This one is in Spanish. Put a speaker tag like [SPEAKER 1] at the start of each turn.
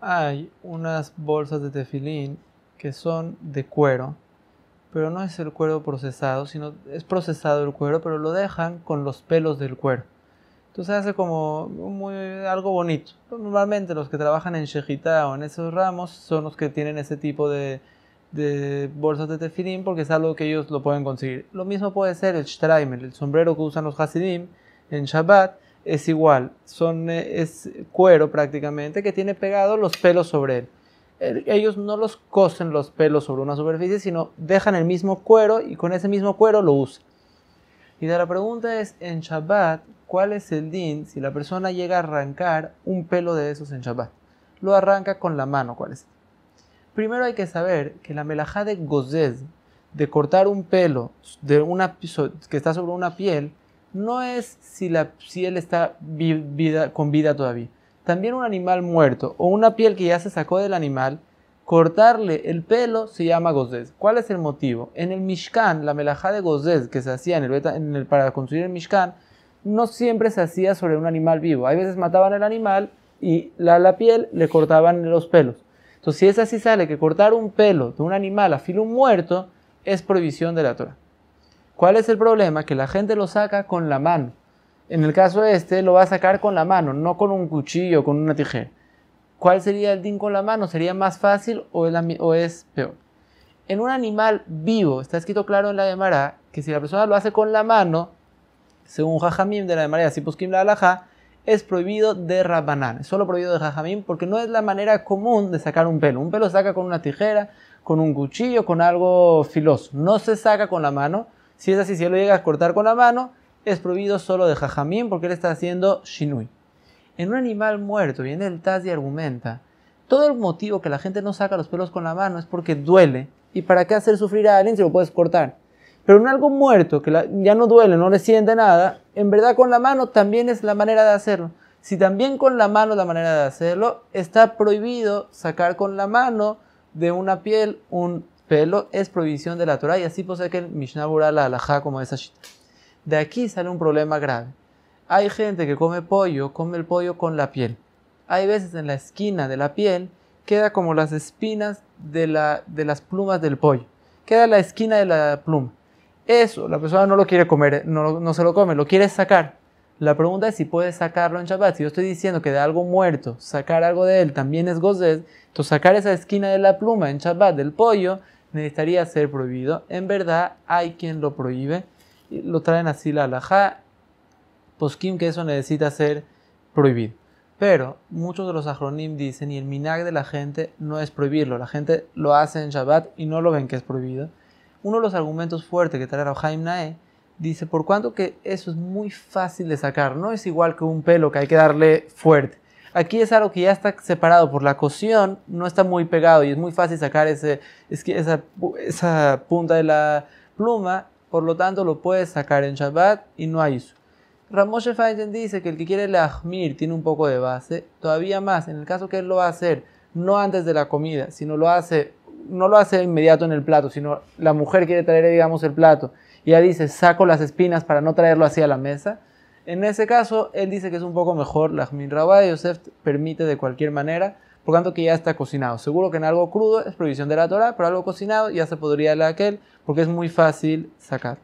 [SPEAKER 1] hay unas bolsas de tefilín que son de cuero, pero no es el cuero procesado, sino es procesado el cuero, pero lo dejan con los pelos del cuero. Entonces hace como muy, algo bonito. Normalmente los que trabajan en Shejita o en esos ramos son los que tienen ese tipo de, bolsas de tefilín porque es algo que ellos lo pueden conseguir. Lo mismo puede ser el shtraimel, el sombrero que usan los hasidim en Shabbat, es igual, son, eh, es cuero prácticamente que tiene pegados los pelos sobre él. Ellos no los cosen los pelos sobre una superficie, sino dejan el mismo cuero y con ese mismo cuero lo usan. Y la pregunta es, en Shabbat, ¿cuál es el din si la persona llega a arrancar un pelo de esos en Shabbat? Lo arranca con la mano, ¿cuál es? Primero hay que saber que la melajá de gozés, de cortar un pelo de una, que está sobre una piel, no es si la piel está con vida todavía. También un animal muerto o una piel que ya se sacó del animal, cortarle el pelo se llama gozés. ¿Cuál es el motivo? En el Mishkan, la melajá de gozés que se hacía en para construir el Mishkan, no siempre se hacía sobre un animal vivo. Hay veces mataban al animal y la, la piel le cortaban los pelos. Entonces, si es así, sale que cortar un pelo de un animal a filo muerto es prohibición de la Torah. ¿Cuál es el problema? Que la gente lo saca con la mano. En el caso este, lo va a sacar con la mano, no con un cuchillo, con una tijera. ¿Cuál sería el din con la mano? ¿Sería más fácil o es, peor? En un animal vivo, está escrito claro en la Gemara, que si la persona lo hace con la mano, según Jajamim de la Gemara, así Puskim la es prohibido de es solo prohibido de Jajamín porque no es la manera común de sacar un pelo. Un pelo se saca con una tijera, con un cuchillo, con algo filoso. No se saca con la mano si es así, si él lo llega a cortar con la mano, es prohibido solo de jajamín porque él está haciendo shinui. En un animal muerto, en el Taz y argumenta, todo el motivo que la gente no saca los pelos con la mano es porque duele. ¿Y para qué hacer sufrir a alguien si lo puedes cortar? Pero en algo muerto, que ya no duele, no le siente nada, en verdad con la mano también es la manera de hacerlo. Si también con la mano la manera de hacerlo, está prohibido sacar con la mano de una piel un Pelo es prohibición de la Torah y así posee que el Mishnah Bura la alaja como esa shita. De aquí sale un problema grave. Hay gente que come pollo, come el pollo con la piel. Hay veces en la esquina de la piel queda como las espinas de, la, de las plumas del pollo. Queda la esquina de la pluma. Eso, la persona no lo quiere comer, eh, no, se lo come, lo quiere sacar. La pregunta es si puede sacarlo en Shabbat. Si yo estoy diciendo que de algo muerto, sacar algo de él también es gozés, entonces sacar esa esquina de la pluma en Shabbat del pollo necesitaría ser prohibido. En verdad, hay quien lo prohíbe. Lo traen así la alajá. kim que eso necesita ser prohibido. Pero muchos de los ajronim dicen, y el minag de la gente no es prohibirlo, la gente lo hace en Shabbat y no lo ven que es prohibido. Uno de los argumentos fuertes que trae Haim Nae dice, por cuanto que eso es muy fácil de sacar, no es igual que un pelo que hay que darle fuerte. Aquí es algo que ya está separado por la cocción, no está muy pegado y es muy fácil sacar esa, punta de la pluma, por lo tanto lo puedes sacar en Shabbat y no hay eso. Ramos dice que el que quiere el ajmir tiene un poco de base, todavía más, en el caso que él lo va a hacer no antes de la comida, sino lo hace, no lo hace inmediato en el plato, sino la mujer quiere traer, digamos, el plato y ya dice, saco las espinas para no traerlo hacia la mesa, en ese caso, él dice que es un poco mejor la minrabá de Yosef permite de cualquier manera, por tanto que ya está cocinado. Seguro que en algo crudo es prohibición de la Torah, pero algo cocinado ya se podría la aquel porque es muy fácil sacar.